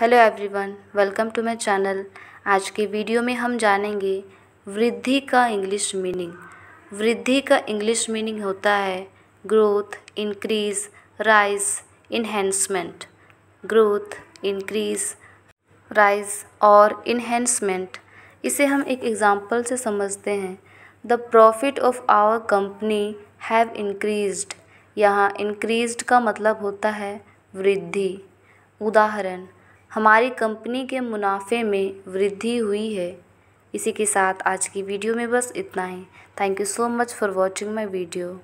hello everyone welcome to my channel आज के video में हम जानेंगे वृद्धि का इंग्लिश मीनिंग वृद्धि का इंग्लिश मीनिंग होता है growth increase rise enhancement growth increase rise और इन्हेंसमेंट इसे हम एक एग्ज़ाम्पल से समझते हैं the profit of our company have increased यहाँ इंक्रीज्ड का मतलब होता है वृद्धि उदाहरण हमारी कंपनी के मुनाफ़े में वृद्धि हुई है इसी के साथ आज की वीडियो में बस इतना ही thank you so much for watching my video